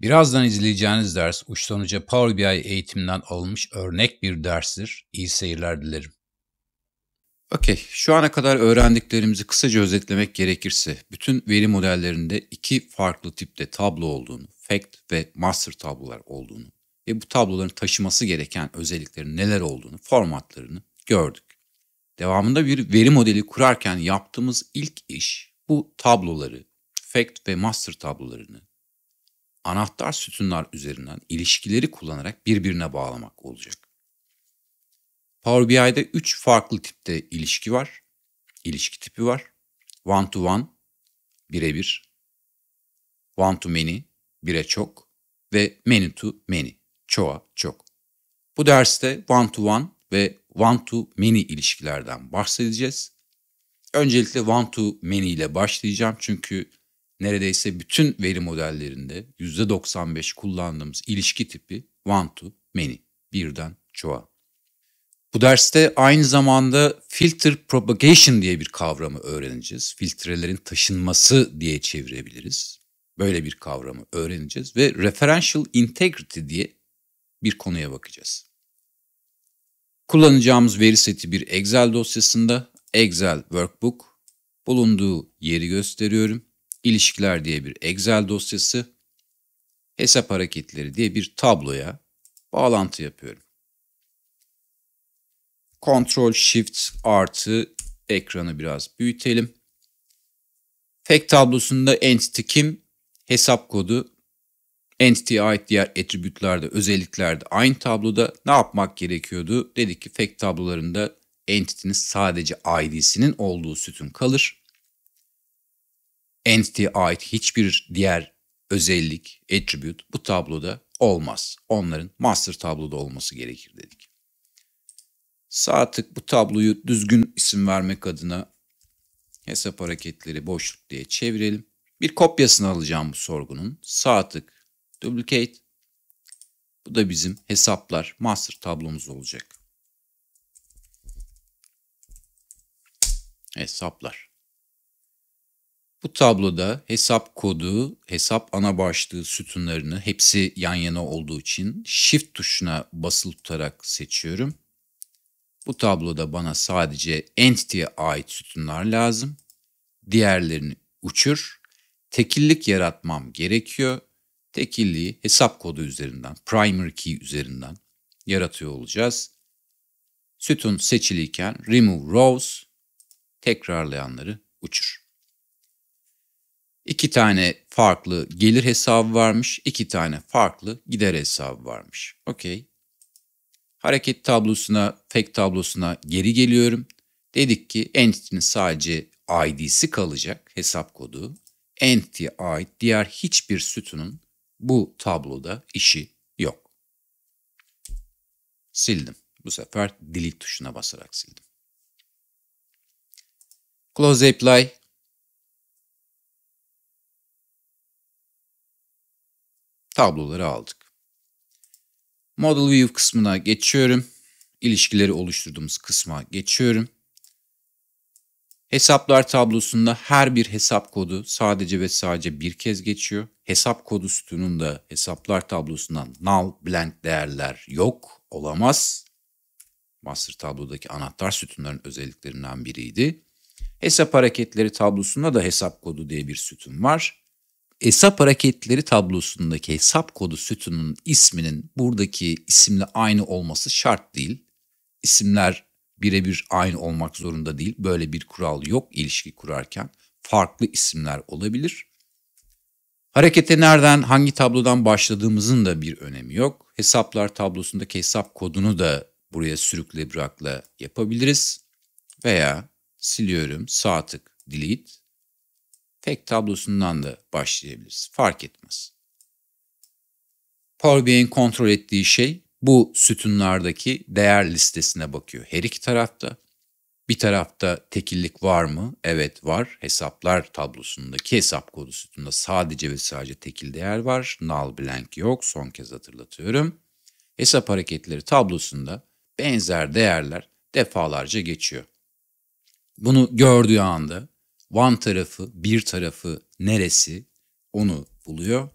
Birazdan izleyeceğiniz ders uçtan uca Power BI eğitiminden alınmış örnek bir derstir. İyi seyirler dilerim. Okey, şu ana kadar öğrendiklerimizi kısaca özetlemek gerekirse, bütün veri modellerinde iki farklı tipte tablo olduğunu, fact ve master tablolar olduğunu ve bu tabloların taşıması gereken özelliklerin neler olduğunu, formatlarını gördük. Devamında bir veri modeli kurarken yaptığımız ilk iş bu tabloları, fact ve master tablolarını anahtar sütunlar üzerinden ilişkileri kullanarak birbirine bağlamak olacak. Power BI'de 3 farklı tipte ilişki var. İlişki tipi var. One to one, birebir. One to many, bire çok. Ve many to many, çoğa çok. Bu derste one to one ve one to many ilişkilerden bahsedeceğiz. Öncelikle one to many ile başlayacağım çünkü neredeyse bütün veri modellerinde %95 kullandığımız ilişki tipi one to many, birden çoğa. Bu derste aynı zamanda filter propagation diye bir kavramı öğreneceğiz. Filtrelerin taşınması diye çevirebiliriz. Böyle bir kavramı öğreneceğiz ve referential integrity diye bir konuya bakacağız. Kullanacağımız veri seti bir Excel dosyasında Excel workbook bulunduğu yeri gösteriyorum ilişkiler diye bir Excel dosyası, hesap hareketleri diye bir tabloya bağlantı yapıyorum. Ctrl Shift artı ekranı biraz büyütelim. Fact tablosunda entity kim? Hesap kodu. Entity'ye ait diğer attribütlerde, özelliklerde aynı tabloda ne yapmak gerekiyordu? Dedik ki fact tablolarında entity'nin sadece id'sinin olduğu sütun kalır. Entity ait hiçbir diğer özellik, attribute bu tabloda olmaz. Onların master tabloda olması gerekir dedik. Sağ bu tabloyu düzgün isim vermek adına hesap hareketleri boşluk diye çevirelim. Bir kopyasını alacağım bu sorgunun. Sağ duplicate. Bu da bizim hesaplar master tablomuz olacak. Hesaplar. Bu tabloda hesap kodu, hesap ana başlığı sütunlarını hepsi yan yana olduğu için Shift tuşuna basılı tutarak seçiyorum. Bu tabloda bana sadece entity'ye ait sütunlar lazım. Diğerlerini uçur. Tekillik yaratmam gerekiyor. Tekilliği hesap kodu üzerinden, primary key üzerinden yaratıyor olacağız. Sütun seçiliyken remove rows tekrarlayanları uçur. İki tane farklı gelir hesabı varmış, iki tane farklı gider hesabı varmış. Okey. Hareket tablosuna, fake tablosuna geri geliyorum. Dedik ki entity'nin sadece ID'si kalacak, hesap kodu. Entity'ye ait diğer hiçbir sütunun bu tabloda işi yok. Sildim. Bu sefer delete tuşuna basarak sildim. Close apply tabloları aldık. Model View kısmına geçiyorum. İlişkileri oluşturduğumuz kısma geçiyorum. Hesaplar tablosunda her bir hesap kodu sadece ve sadece bir kez geçiyor. Hesap kodu sütununda hesaplar tablosundan null blank değerler yok, olamaz. Master tablodaki anahtar sütunların özelliklerinden biriydi. Hesap hareketleri tablosunda da hesap kodu diye bir sütun var hesap hareketleri tablosundaki hesap kodu sütununun isminin buradaki isimle aynı olması şart değil. İsimler birebir aynı olmak zorunda değil. Böyle bir kural yok ilişki kurarken. Farklı isimler olabilir. Harekete nereden, hangi tablodan başladığımızın da bir önemi yok. Hesaplar tablosundaki hesap kodunu da buraya sürükle bırakla yapabiliriz. Veya siliyorum, sağ tık, delete Fact tablosundan da başlayabiliriz. Fark etmez. Power BI'nin kontrol ettiği şey bu sütunlardaki değer listesine bakıyor. Her iki tarafta. Bir tarafta tekillik var mı? Evet var. Hesaplar tablosundaki hesap kodu sütununda sadece ve sadece tekil değer var. Null blank yok. Son kez hatırlatıyorum. Hesap hareketleri tablosunda benzer değerler defalarca geçiyor. Bunu gördüğü anda one tarafı, bir tarafı neresi onu buluyor.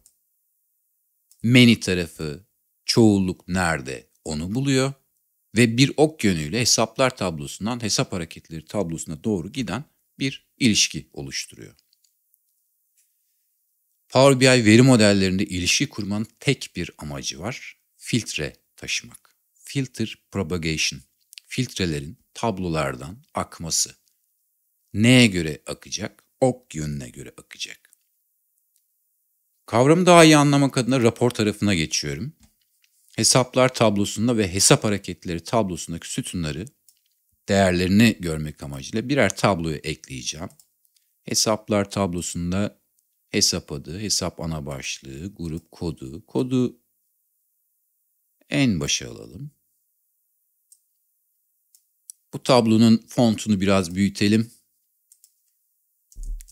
Many tarafı, çoğulluk nerede onu buluyor. Ve bir ok yönüyle hesaplar tablosundan hesap hareketleri tablosuna doğru giden bir ilişki oluşturuyor. Power BI veri modellerinde ilişki kurmanın tek bir amacı var. Filtre taşımak. Filter propagation. Filtrelerin tablolardan akması neye göre akacak? Ok yönüne göre akacak. Kavramı daha iyi anlamak adına rapor tarafına geçiyorum. Hesaplar tablosunda ve hesap hareketleri tablosundaki sütunları değerlerini görmek amacıyla birer tabloya ekleyeceğim. Hesaplar tablosunda hesap adı, hesap ana başlığı, grup kodu, kodu en başa alalım. Bu tablonun fontunu biraz büyütelim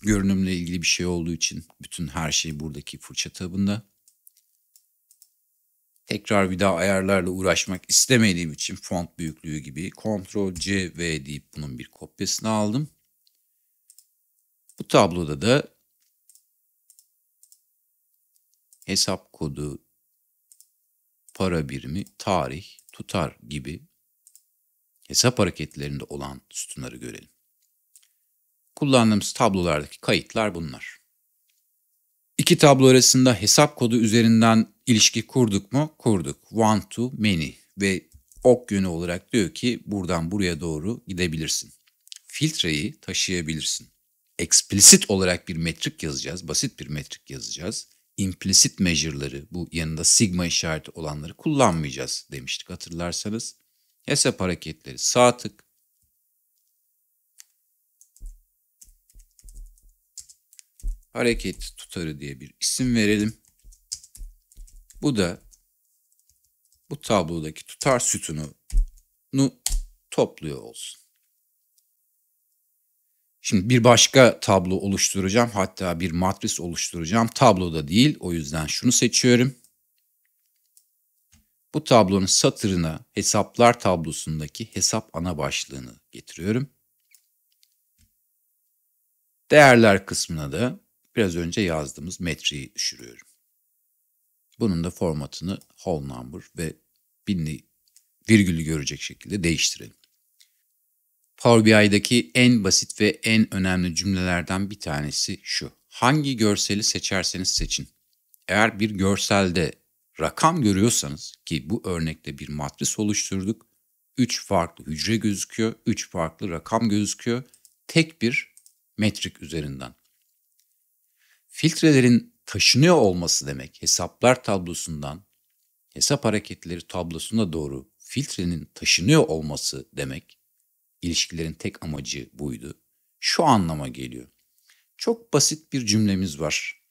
görünümle ilgili bir şey olduğu için bütün her şey buradaki fırça tabında. Tekrar bir daha ayarlarla uğraşmak istemediğim için font büyüklüğü gibi Ctrl C V deyip bunun bir kopyasını aldım. Bu tabloda da hesap kodu, para birimi, tarih, tutar gibi hesap hareketlerinde olan sütunları görelim. Kullandığımız tablolardaki kayıtlar bunlar. İki tablo arasında hesap kodu üzerinden ilişki kurduk mu? Kurduk. One to many ve ok yönü olarak diyor ki buradan buraya doğru gidebilirsin. Filtreyi taşıyabilirsin. Explicit olarak bir metrik yazacağız, basit bir metrik yazacağız. Implicit measure'ları, bu yanında sigma işareti olanları kullanmayacağız demiştik hatırlarsanız. Hesap hareketleri sağ tık, hareket tutarı diye bir isim verelim. Bu da bu tablodaki tutar sütununu topluyor olsun. Şimdi bir başka tablo oluşturacağım. Hatta bir matris oluşturacağım. Tabloda değil. O yüzden şunu seçiyorum. Bu tablonun satırına hesaplar tablosundaki hesap ana başlığını getiriyorum. Değerler kısmına da biraz önce yazdığımız metriği düşürüyorum. Bunun da formatını whole number ve binli virgülü görecek şekilde değiştirelim. Power BI'daki en basit ve en önemli cümlelerden bir tanesi şu. Hangi görseli seçerseniz seçin. Eğer bir görselde rakam görüyorsanız ki bu örnekte bir matris oluşturduk. 3 farklı hücre gözüküyor, 3 farklı rakam gözüküyor. Tek bir metrik üzerinden filtrelerin taşınıyor olması demek hesaplar tablosundan hesap hareketleri tablosuna doğru filtrenin taşınıyor olması demek ilişkilerin tek amacı buydu. Şu anlama geliyor. Çok basit bir cümlemiz var.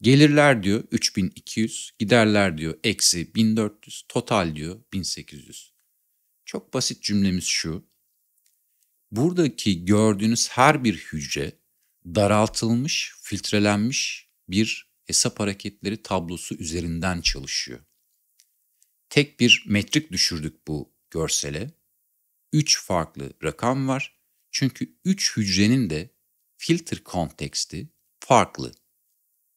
Gelirler diyor 3200, giderler diyor eksi 1400, total diyor 1800. Çok basit cümlemiz şu. Buradaki gördüğünüz her bir hücre daraltılmış, filtrelenmiş bir hesap hareketleri tablosu üzerinden çalışıyor. Tek bir metrik düşürdük bu görsele. Üç farklı rakam var. Çünkü üç hücrenin de filter konteksti farklı.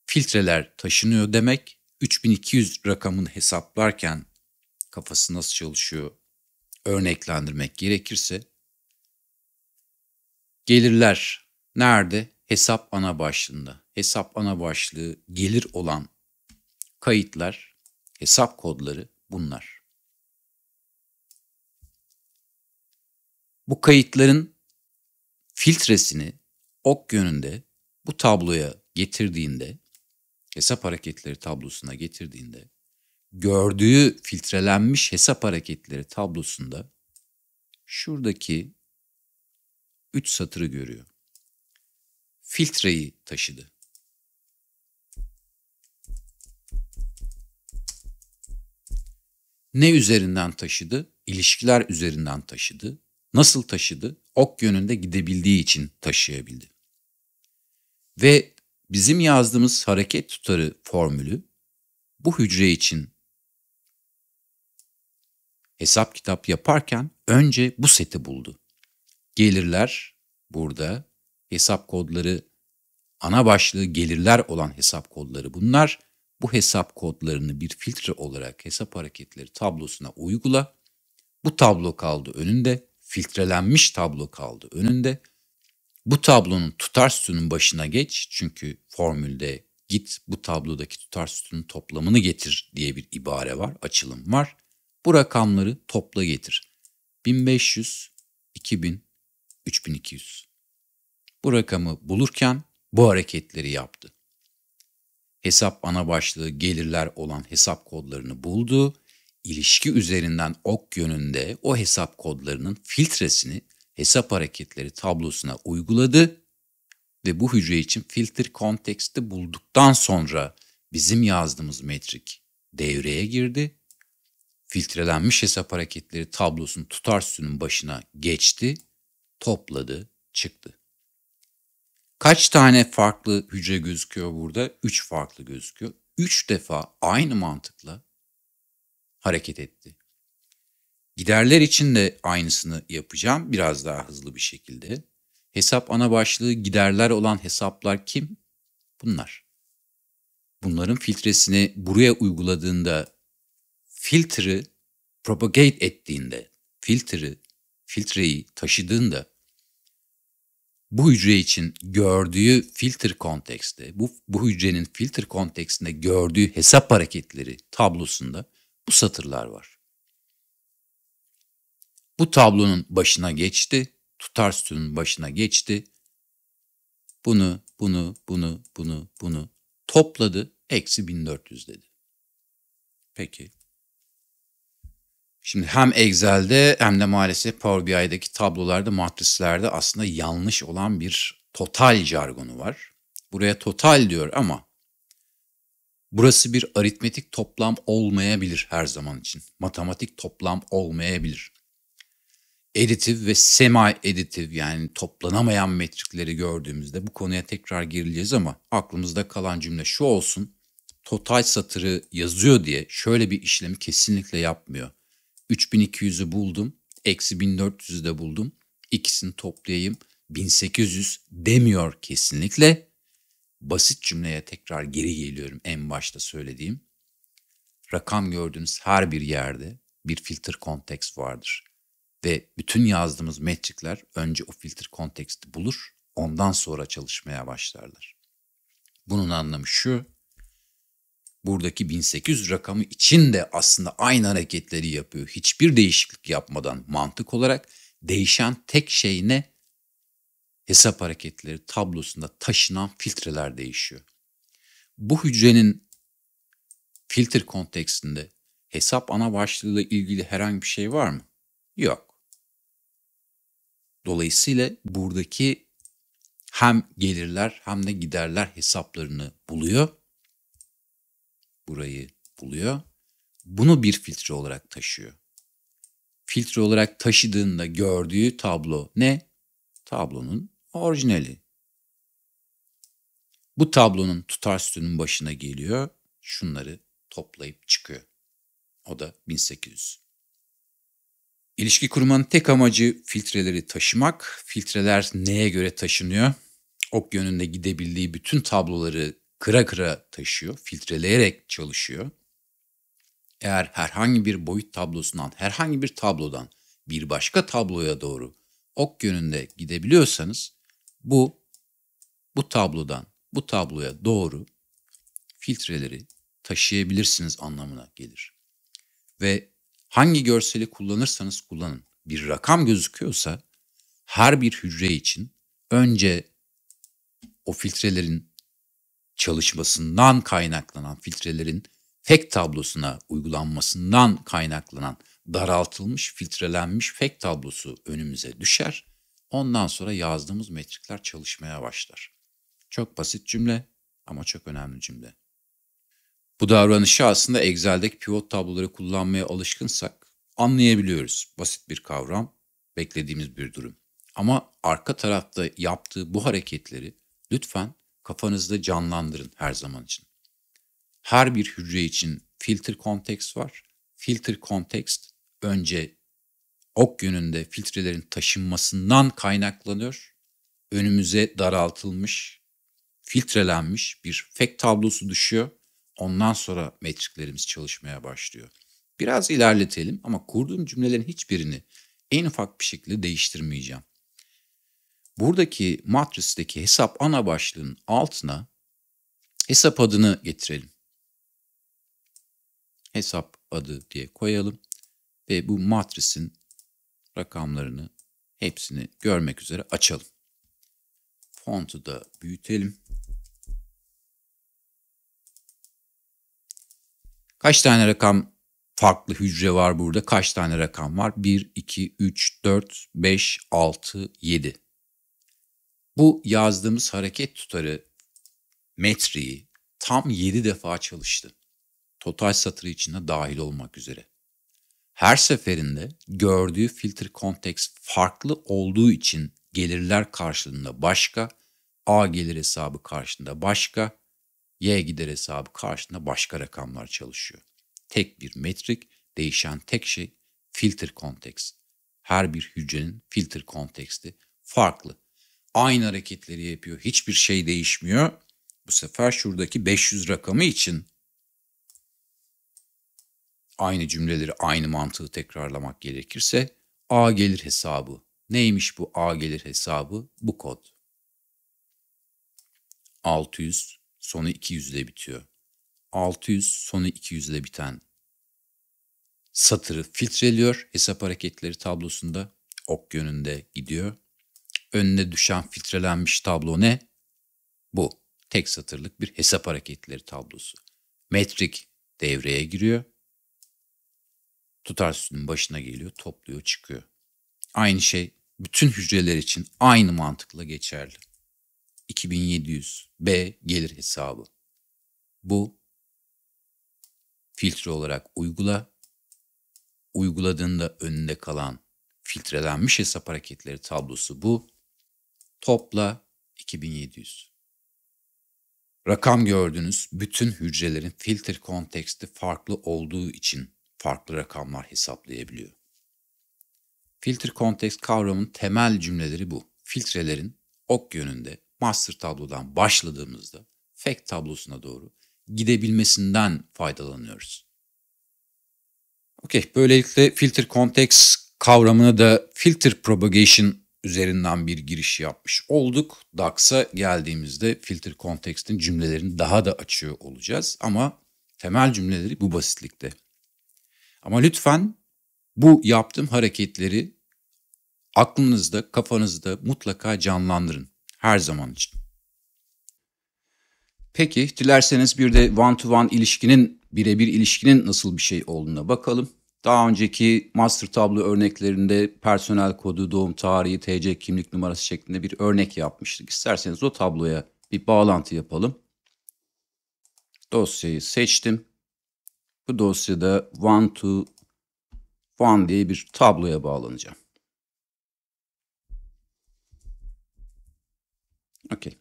Filtreler taşınıyor demek 3200 rakamını hesaplarken kafası nasıl çalışıyor örneklendirmek gerekirse gelirler nerede? hesap ana başlığında. Hesap ana başlığı gelir olan kayıtlar, hesap kodları bunlar. Bu kayıtların filtresini ok yönünde bu tabloya getirdiğinde, hesap hareketleri tablosuna getirdiğinde, gördüğü filtrelenmiş hesap hareketleri tablosunda şuradaki 3 satırı görüyor filtreyi taşıdı. Ne üzerinden taşıdı? İlişkiler üzerinden taşıdı. Nasıl taşıdı? Ok yönünde gidebildiği için taşıyabildi. Ve bizim yazdığımız hareket tutarı formülü bu hücre için hesap kitap yaparken önce bu seti buldu. Gelirler burada, hesap kodları, ana başlığı gelirler olan hesap kodları bunlar. Bu hesap kodlarını bir filtre olarak hesap hareketleri tablosuna uygula. Bu tablo kaldı önünde, filtrelenmiş tablo kaldı önünde. Bu tablonun tutar sütunun başına geç çünkü formülde git bu tablodaki tutar sütunun toplamını getir diye bir ibare var, açılım var. Bu rakamları topla getir. 1500, 2000, 3200. Bu rakamı bulurken bu hareketleri yaptı. Hesap ana başlığı gelirler olan hesap kodlarını buldu. ilişki üzerinden ok yönünde o hesap kodlarının filtresini hesap hareketleri tablosuna uyguladı ve bu hücre için filter konteksti bulduktan sonra bizim yazdığımız metrik devreye girdi. Filtrelenmiş hesap hareketleri tablosunun tutarsının başına geçti, topladı, çıktı. Kaç tane farklı hücre gözüküyor burada? Üç farklı gözüküyor. Üç defa aynı mantıkla hareket etti. Giderler için de aynısını yapacağım biraz daha hızlı bir şekilde. Hesap ana başlığı giderler olan hesaplar kim? Bunlar. Bunların filtresini buraya uyguladığında filtre propagate ettiğinde, filtre, filtreyi taşıdığında bu hücre için gördüğü filter kontekste, bu, bu hücrenin filter kontekstinde gördüğü hesap hareketleri tablosunda bu satırlar var. Bu tablonun başına geçti, tutar sütunun başına geçti. Bunu, bunu, bunu, bunu, bunu topladı, eksi 1400 dedi. Peki. Şimdi hem Excel'de hem de maalesef Power BI'deki tablolarda, matrislerde aslında yanlış olan bir total jargonu var. Buraya total diyor ama burası bir aritmetik toplam olmayabilir her zaman için. Matematik toplam olmayabilir. Editif ve semi editif yani toplanamayan metrikleri gördüğümüzde bu konuya tekrar girileceğiz ama aklımızda kalan cümle şu olsun. Total satırı yazıyor diye şöyle bir işlemi kesinlikle yapmıyor 3200'ü buldum. Eksi 1400'ü de buldum. İkisini toplayayım. 1800 demiyor kesinlikle. Basit cümleye tekrar geri geliyorum en başta söylediğim. Rakam gördüğünüz her bir yerde bir filter konteks vardır. Ve bütün yazdığımız metrikler önce o filter konteksti bulur, ondan sonra çalışmaya başlarlar. Bunun anlamı şu, buradaki 1800 rakamı için de aslında aynı hareketleri yapıyor. Hiçbir değişiklik yapmadan mantık olarak değişen tek şey ne? Hesap hareketleri tablosunda taşınan filtreler değişiyor. Bu hücrenin filtre konteksinde hesap ana başlığıyla ilgili herhangi bir şey var mı? Yok. Dolayısıyla buradaki hem gelirler hem de giderler hesaplarını buluyor burayı buluyor. Bunu bir filtre olarak taşıyor. Filtre olarak taşıdığında gördüğü tablo ne? Tablonun orijinali. Bu tablonun tutar sütunun başına geliyor. Şunları toplayıp çıkıyor. O da 1800. İlişki kurmanın tek amacı filtreleri taşımak. Filtreler neye göre taşınıyor? Ok yönünde gidebildiği bütün tabloları kıra kıra taşıyor, filtreleyerek çalışıyor. Eğer herhangi bir boyut tablosundan, herhangi bir tablodan bir başka tabloya doğru ok yönünde gidebiliyorsanız bu bu tablodan bu tabloya doğru filtreleri taşıyabilirsiniz anlamına gelir. Ve hangi görseli kullanırsanız kullanın bir rakam gözüküyorsa her bir hücre için önce o filtrelerin çalışmasından kaynaklanan filtrelerin FEK tablosuna uygulanmasından kaynaklanan daraltılmış, filtrelenmiş FEK tablosu önümüze düşer. Ondan sonra yazdığımız metrikler çalışmaya başlar. Çok basit cümle ama çok önemli cümle. Bu davranışı aslında Excel'deki pivot tabloları kullanmaya alışkınsak anlayabiliyoruz. Basit bir kavram, beklediğimiz bir durum. Ama arka tarafta yaptığı bu hareketleri lütfen kafanızda canlandırın her zaman için. Her bir hücre için filter konteks var. Filter kontekst önce ok yönünde filtrelerin taşınmasından kaynaklanıyor. Önümüze daraltılmış, filtrelenmiş bir fek tablosu düşüyor. Ondan sonra metriklerimiz çalışmaya başlıyor. Biraz ilerletelim ama kurduğum cümlelerin hiçbirini en ufak bir şekilde değiştirmeyeceğim buradaki matristeki hesap ana başlığının altına hesap adını getirelim. Hesap adı diye koyalım ve bu matrisin rakamlarını hepsini görmek üzere açalım. Fontu da büyütelim. Kaç tane rakam farklı hücre var burada? Kaç tane rakam var? 1, 2, 3, 4, 5, 6, 7. Bu yazdığımız hareket tutarı metriyi tam 7 defa çalıştı. Total satırı içinde dahil olmak üzere. Her seferinde gördüğü filtre konteks farklı olduğu için gelirler karşılığında başka, A gelir hesabı karşılığında başka, Y gider hesabı karşılığında başka rakamlar çalışıyor. Tek bir metrik, değişen tek şey filtre konteks. Her bir hücrenin filtre konteksti farklı. Aynı hareketleri yapıyor. Hiçbir şey değişmiyor. Bu sefer şuradaki 500 rakamı için aynı cümleleri, aynı mantığı tekrarlamak gerekirse A gelir hesabı. Neymiş bu A gelir hesabı? Bu kod. 600 sonu 200 ile bitiyor. 600 sonu 200 ile biten satırı filtreliyor hesap hareketleri tablosunda ok yönünde gidiyor önüne düşen filtrelenmiş tablo ne? Bu. Tek satırlık bir hesap hareketleri tablosu. Metrik devreye giriyor. Tutar sütunun başına geliyor, topluyor, çıkıyor. Aynı şey bütün hücreler için aynı mantıkla geçerli. 2700 B gelir hesabı. Bu filtre olarak uygula. Uyguladığında önünde kalan filtrelenmiş hesap hareketleri tablosu bu. Topla 2700. Rakam gördünüz, bütün hücrelerin filter konteksti farklı olduğu için farklı rakamlar hesaplayabiliyor. Filter konteks kavramının temel cümleleri bu. Filtrelerin ok yönünde master tablodan başladığımızda fact e tablosuna doğru gidebilmesinden faydalanıyoruz. Okey, böylelikle filter konteks kavramını da filter propagation üzerinden bir giriş yapmış olduk. DAX'a geldiğimizde filter kontekstin cümlelerini daha da açıyor olacağız ama temel cümleleri bu basitlikte. Ama lütfen bu yaptığım hareketleri aklınızda, kafanızda mutlaka canlandırın her zaman için. Peki dilerseniz bir de one to one ilişkinin, birebir ilişkinin nasıl bir şey olduğuna bakalım. Daha önceki master tablo örneklerinde personel kodu, doğum tarihi, TC kimlik numarası şeklinde bir örnek yapmıştık. İsterseniz o tabloya bir bağlantı yapalım. Dosyayı seçtim. Bu dosyada one to one diye bir tabloya bağlanacağım. Okey.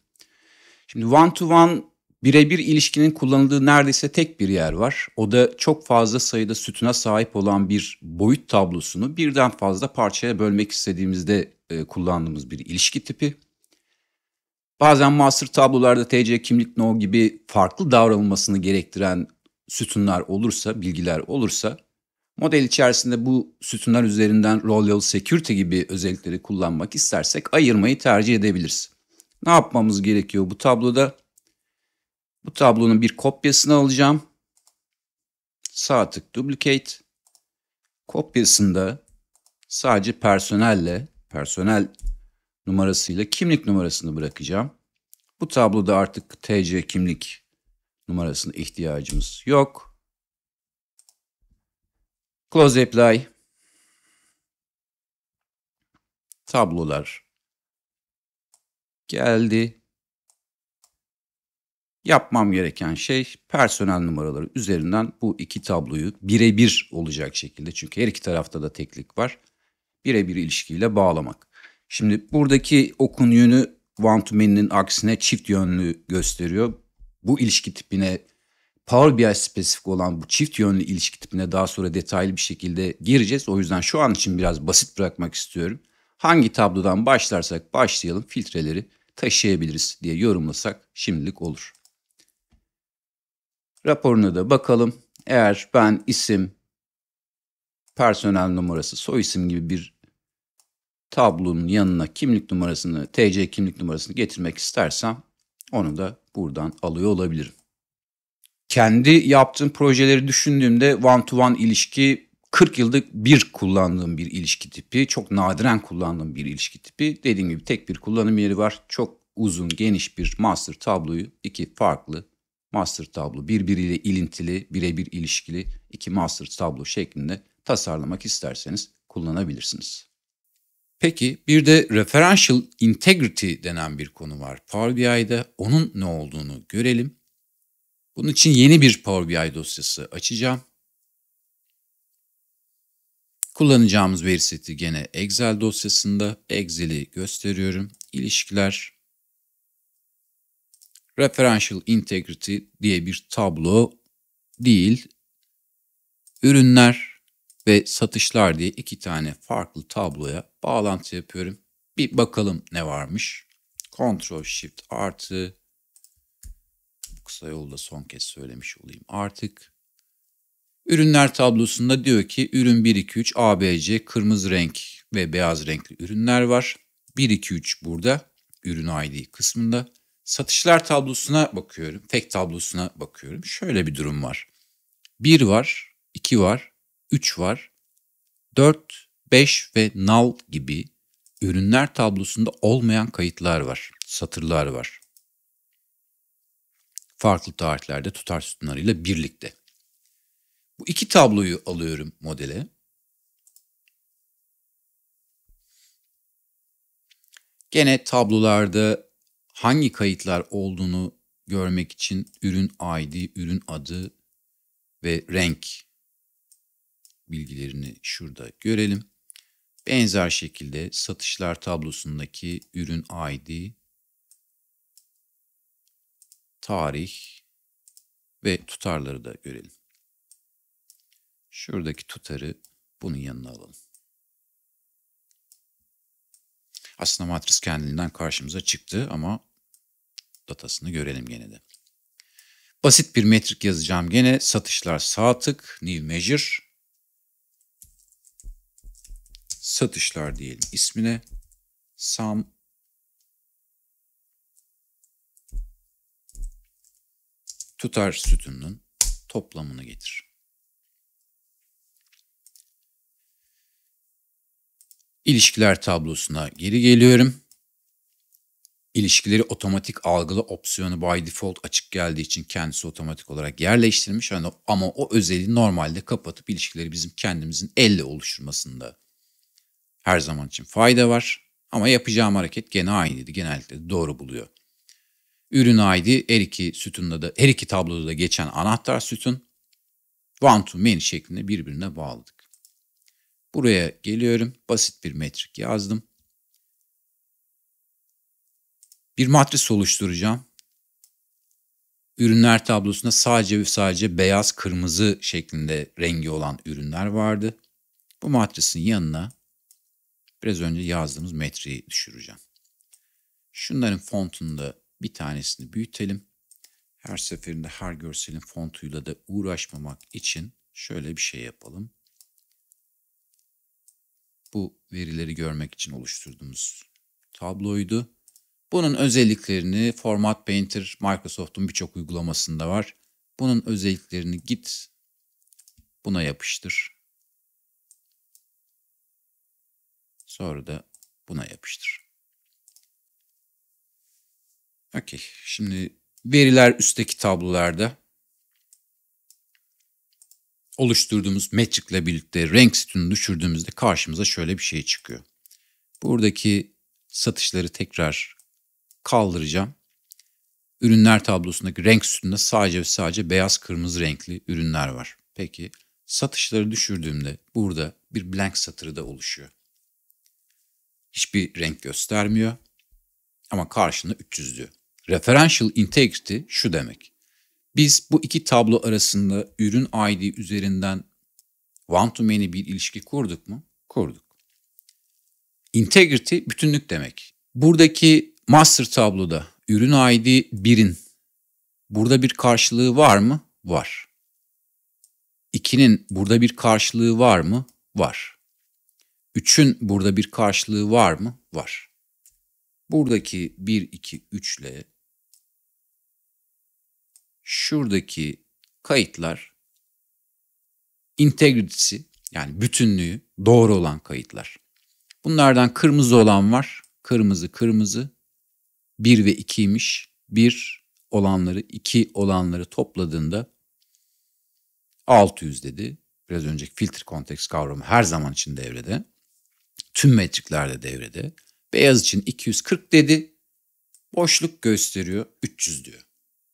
Şimdi one to one Birebir ilişkinin kullanıldığı neredeyse tek bir yer var. O da çok fazla sayıda sütuna sahip olan bir boyut tablosunu birden fazla parçaya bölmek istediğimizde e, kullandığımız bir ilişki tipi. Bazen master tablolarda TC kimlik no gibi farklı davranılmasını gerektiren sütunlar olursa, bilgiler olursa model içerisinde bu sütunlar üzerinden role level security gibi özellikleri kullanmak istersek ayırmayı tercih edebiliriz. Ne yapmamız gerekiyor bu tabloda? Bu tablonun bir kopyasını alacağım. Sağ tık duplicate. Kopyasında sadece personelle, personel numarasıyla kimlik numarasını bırakacağım. Bu tabloda artık TC kimlik numarasına ihtiyacımız yok. Close apply. Tablolar geldi. Yapmam gereken şey personel numaraları üzerinden bu iki tabloyu birebir olacak şekilde çünkü her iki tarafta da teklik var. Birebir ilişkiyle bağlamak. Şimdi buradaki okun yönü one to many'nin aksine çift yönlü gösteriyor. Bu ilişki tipine Power BI spesifik olan bu çift yönlü ilişki tipine daha sonra detaylı bir şekilde gireceğiz. O yüzden şu an için biraz basit bırakmak istiyorum. Hangi tablodan başlarsak başlayalım filtreleri taşıyabiliriz diye yorumlasak şimdilik olur. Raporuna da bakalım. Eğer ben isim, personel numarası, soy isim gibi bir tablonun yanına kimlik numarasını, TC kimlik numarasını getirmek istersem onu da buradan alıyor olabilirim. Kendi yaptığım projeleri düşündüğümde one to one ilişki 40 yıllık bir kullandığım bir ilişki tipi. Çok nadiren kullandığım bir ilişki tipi. Dediğim gibi tek bir kullanım yeri var. Çok uzun geniş bir master tabloyu iki farklı master tablo birbiriyle ilintili, birebir ilişkili iki master tablo şeklinde tasarlamak isterseniz kullanabilirsiniz. Peki bir de referential integrity denen bir konu var Power BI'de. Onun ne olduğunu görelim. Bunun için yeni bir Power BI dosyası açacağım. Kullanacağımız veri seti gene Excel dosyasında. Excel'i gösteriyorum. İlişkiler, referential integrity diye bir tablo değil. Ürünler ve satışlar diye iki tane farklı tabloya bağlantı yapıyorum. Bir bakalım ne varmış. Ctrl Shift artı kısa yolda son kez söylemiş olayım artık. Ürünler tablosunda diyor ki ürün 1 2 3 ABC kırmızı renk ve beyaz renkli ürünler var. 1 2 3 burada ürün ID kısmında. Satışlar tablosuna bakıyorum, tek tablosuna bakıyorum. Şöyle bir durum var. 1 var, 2 var, 3 var, 4, 5 ve nal gibi ürünler tablosunda olmayan kayıtlar var, satırlar var. Farklı tarihlerde tutar sütunlarıyla birlikte. Bu iki tabloyu alıyorum modele. Gene tablolarda hangi kayıtlar olduğunu görmek için ürün ID, ürün adı ve renk bilgilerini şurada görelim. Benzer şekilde satışlar tablosundaki ürün ID, tarih ve tutarları da görelim. Şuradaki tutarı bunun yanına alalım. Aslında matris kendiliğinden karşımıza çıktı ama datasını görelim gene de. Basit bir metrik yazacağım gene. Satışlar sağ tık, new measure. Satışlar diyelim ismine. Sum tutar sütunun toplamını getir. İlişkiler tablosuna geri geliyorum. İlişkileri otomatik algılı opsiyonu by default açık geldiği için kendisi otomatik olarak yerleştirilmiş. Hani ama o özelliği normalde kapatıp ilişkileri bizim kendimizin elle oluşturmasında her zaman için fayda var. Ama yapacağım hareket gene aynıydı. Genellikle doğru buluyor. Ürün ID her iki sütunda da her iki tabloda da geçen anahtar sütun one to many şeklinde birbirine bağladık. Buraya geliyorum. Basit bir metrik yazdım. Bir matris oluşturacağım. Ürünler tablosunda sadece ve sadece beyaz kırmızı şeklinde rengi olan ürünler vardı. Bu matrisin yanına biraz önce yazdığımız metriği düşüreceğim. Şunların fontunda bir tanesini büyütelim. Her seferinde her görselin fontuyla da uğraşmamak için şöyle bir şey yapalım bu verileri görmek için oluşturduğumuz tabloydu. Bunun özelliklerini Format Painter Microsoft'un birçok uygulamasında var. Bunun özelliklerini git buna yapıştır. Sonra da buna yapıştır. Okey. Şimdi veriler üstteki tablolarda oluşturduğumuz Magic ile birlikte renk sütununu düşürdüğümüzde karşımıza şöyle bir şey çıkıyor. Buradaki satışları tekrar kaldıracağım. Ürünler tablosundaki renk sütununda sadece ve sadece beyaz kırmızı renkli ürünler var. Peki satışları düşürdüğümde burada bir blank satırı da oluşuyor. Hiçbir renk göstermiyor ama karşında 300 diyor. Referential integrity şu demek. Biz bu iki tablo arasında ürün ID üzerinden one to many bir ilişki kurduk mu? Kurduk. Integrity bütünlük demek. Buradaki master tabloda ürün ID birin, burada bir karşılığı var mı? Var. İki'nin burada bir karşılığı var mı? Var. Üçün burada bir karşılığı var mı? Var. Buradaki 1, 2, 3 ile şuradaki kayıtlar integritesi yani bütünlüğü doğru olan kayıtlar. Bunlardan kırmızı olan var. Kırmızı kırmızı 1 ve 2'ymiş. 1 olanları 2 olanları topladığında 600 dedi. Biraz önceki filter konteks kavramı her zaman için devrede. Tüm metriklerde devrede. Beyaz için 240 dedi. Boşluk gösteriyor 300 diyor.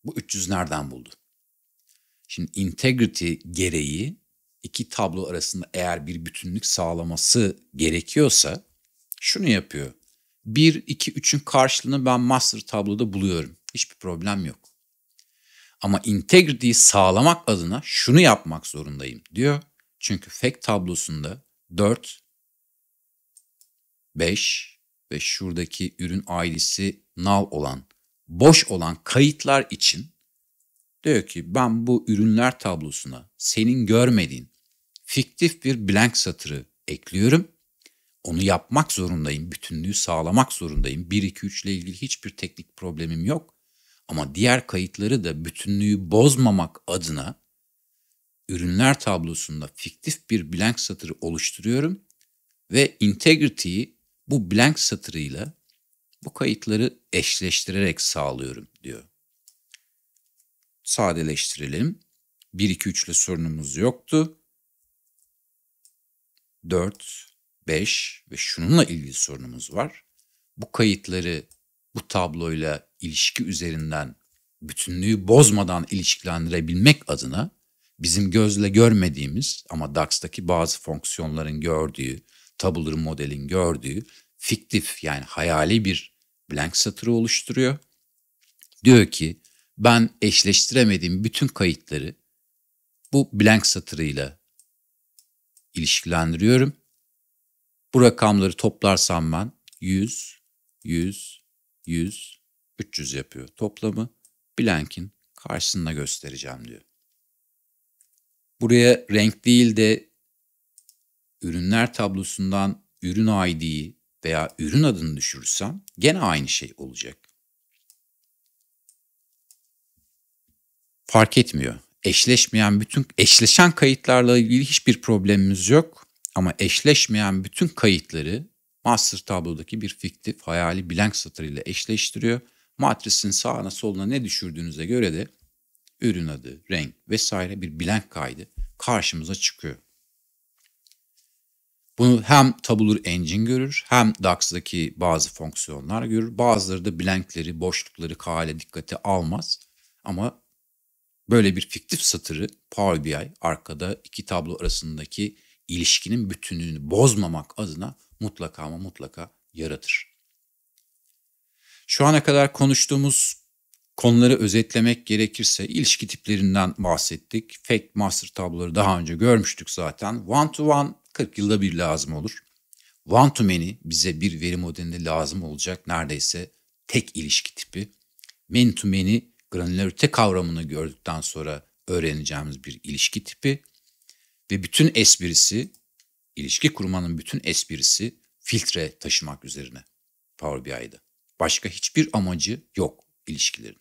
Bu 300 nereden buldu? Şimdi integrity gereği iki tablo arasında eğer bir bütünlük sağlaması gerekiyorsa şunu yapıyor. 1, 2, 3'ün karşılığını ben master tabloda buluyorum. Hiçbir problem yok. Ama integrity'yi sağlamak adına şunu yapmak zorundayım diyor. Çünkü fake tablosunda 4, 5 ve şuradaki ürün ID'si null olan boş olan kayıtlar için diyor ki ben bu ürünler tablosuna senin görmediğin fiktif bir blank satırı ekliyorum. Onu yapmak zorundayım, bütünlüğü sağlamak zorundayım. 1 2 3 ile ilgili hiçbir teknik problemim yok. Ama diğer kayıtları da bütünlüğü bozmamak adına ürünler tablosunda fiktif bir blank satırı oluşturuyorum ve integrity'yi bu blank satırıyla bu kayıtları eşleştirerek sağlıyorum diyor. Sadeleştirelim. 1 2 3'lü sorunumuz yoktu. 4, 5 ve şununla ilgili sorunumuz var. Bu kayıtları bu tabloyla ilişki üzerinden bütünlüğü bozmadan ilişkilendirebilmek adına bizim gözle görmediğimiz ama DAX'taki bazı fonksiyonların gördüğü, tabular modelin gördüğü fiktif yani hayali bir blank satırı oluşturuyor. Diyor ki ben eşleştiremediğim bütün kayıtları bu blank satırıyla ilişkilendiriyorum. Bu rakamları toplarsam ben 100, 100, 100, 300 yapıyor. Toplamı blank'in karşısında göstereceğim diyor. Buraya renk değil de ürünler tablosundan ürün ID'yi veya ürün adını düşürürsem gene aynı şey olacak. Fark etmiyor. Eşleşmeyen bütün eşleşen kayıtlarla ilgili hiçbir problemimiz yok ama eşleşmeyen bütün kayıtları master tablodaki bir fiktif hayali blank satırıyla eşleştiriyor. Matrisin sağına soluna ne düşürdüğünüze göre de ürün adı, renk vesaire bir blank kaydı karşımıza çıkıyor. Bunu hem Tabular Engine görür, hem DAX'daki bazı fonksiyonlar görür. Bazıları da blankleri, boşlukları kale dikkate almaz. Ama böyle bir fiktif satırı Power BI arkada iki tablo arasındaki ilişkinin bütünlüğünü bozmamak adına mutlaka ama mutlaka yaratır. Şu ana kadar konuştuğumuz konuları özetlemek gerekirse ilişki tiplerinden bahsettik. Fake master tabloları daha önce görmüştük zaten. One to one 40 yılda bir lazım olur. One to many bize bir veri modelinde lazım olacak neredeyse tek ilişki tipi. Many to many granülarite kavramını gördükten sonra öğreneceğimiz bir ilişki tipi ve bütün esprisi, ilişki kurmanın bütün esprisi filtre taşımak üzerine Power BI'de. Başka hiçbir amacı yok ilişkilerin.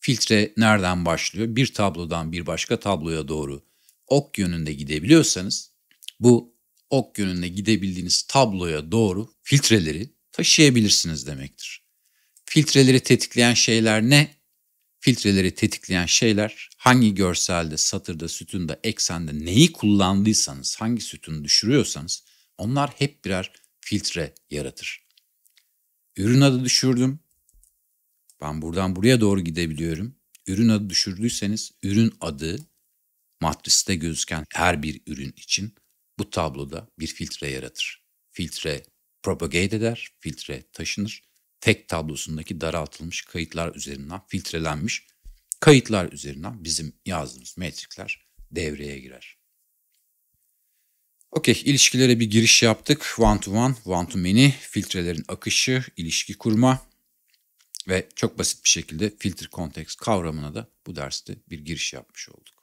Filtre nereden başlıyor? Bir tablodan bir başka tabloya doğru ok yönünde gidebiliyorsanız bu ok yönünde gidebildiğiniz tabloya doğru filtreleri taşıyabilirsiniz demektir. Filtreleri tetikleyen şeyler ne? Filtreleri tetikleyen şeyler hangi görselde, satırda, sütunda, eksende neyi kullandıysanız, hangi sütunu düşürüyorsanız onlar hep birer filtre yaratır. Ürün adı düşürdüm. Ben buradan buraya doğru gidebiliyorum. Ürün adı düşürdüyseniz ürün adı matriste gözüken her bir ürün için bu tabloda bir filtre yaratır. Filtre propagate eder, filtre taşınır. Tek tablosundaki daraltılmış kayıtlar üzerinden filtrelenmiş kayıtlar üzerinden bizim yazdığımız metrikler devreye girer. Okey, ilişkilere bir giriş yaptık. One to one, one to many, filtrelerin akışı, ilişki kurma ve çok basit bir şekilde filter context kavramına da bu derste bir giriş yapmış olduk.